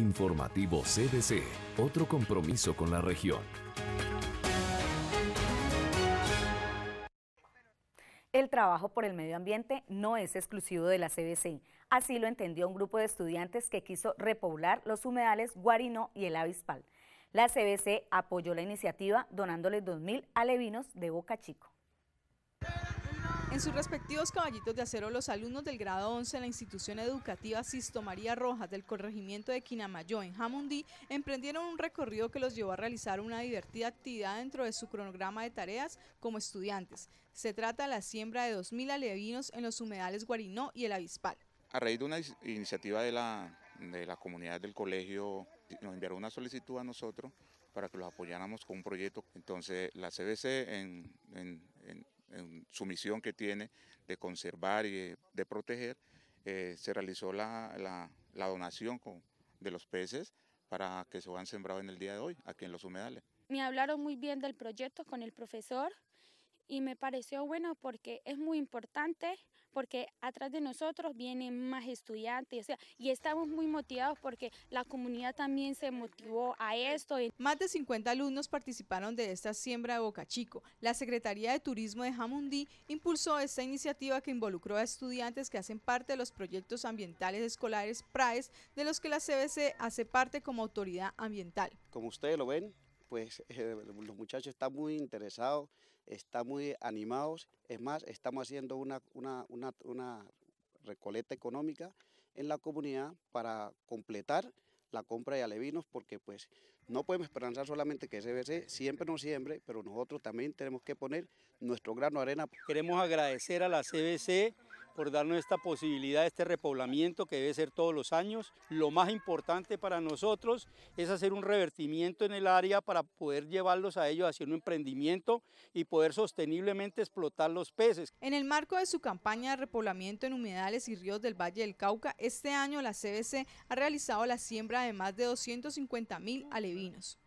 Informativo CBC, otro compromiso con la región. El trabajo por el medio ambiente no es exclusivo de la CBC. Así lo entendió un grupo de estudiantes que quiso repoblar los humedales Guarino y el Avispal. La CBC apoyó la iniciativa donándoles 2.000 alevinos de Boca Chico. En sus respectivos caballitos de acero, los alumnos del grado 11 de la institución educativa Sisto María Rojas del corregimiento de Quinamayo en Jamundí emprendieron un recorrido que los llevó a realizar una divertida actividad dentro de su cronograma de tareas como estudiantes. Se trata de la siembra de 2.000 alevinos en los humedales Guarinó y el Abispal. A raíz de una iniciativa de la, comunidad del colegio, nos enviaron una solicitud a nosotros para que los apoyáramos con un proyecto. Entonces, la CBC en en su misión que tiene de conservar y de proteger, eh, se realizó la, la, donación de los peces para que se van sembrado en el día de hoy, aquí en los humedales. Me hablaron muy bien del proyecto con el profesor y me pareció bueno porque es muy importante porque atrás de nosotros vienen más estudiantes y estamos muy motivados porque la comunidad también se motivó a esto. Más de 50 alumnos participaron de esta siembra de Boca Chico. La Secretaría de Turismo de Jamundí impulsó esta iniciativa que involucró a estudiantes que hacen parte de los proyectos ambientales escolares PRAES de los que la CBC hace parte como autoridad ambiental. Como ustedes lo ven, pues eh, los muchachos están muy interesados, están muy animados. Es más, estamos haciendo una, una, una, recoleta económica en la comunidad para completar la compra de alevinos porque pues no podemos esperanzar solamente que CBC siempre nos siembre, pero nosotros también tenemos que poner nuestro grano de arena. Queremos agradecer a la CBC por darnos esta posibilidad, este repoblamiento que debe ser todos los años. Lo más importante para nosotros es hacer un revertimiento en el área para poder llevarlos a ellos hacia un emprendimiento y poder sosteniblemente explotar los peces. En el marco de su campaña de repoblamiento en humedales y ríos del Valle del Cauca, este año la CBC ha realizado la siembra de más de 250 mil alevinos.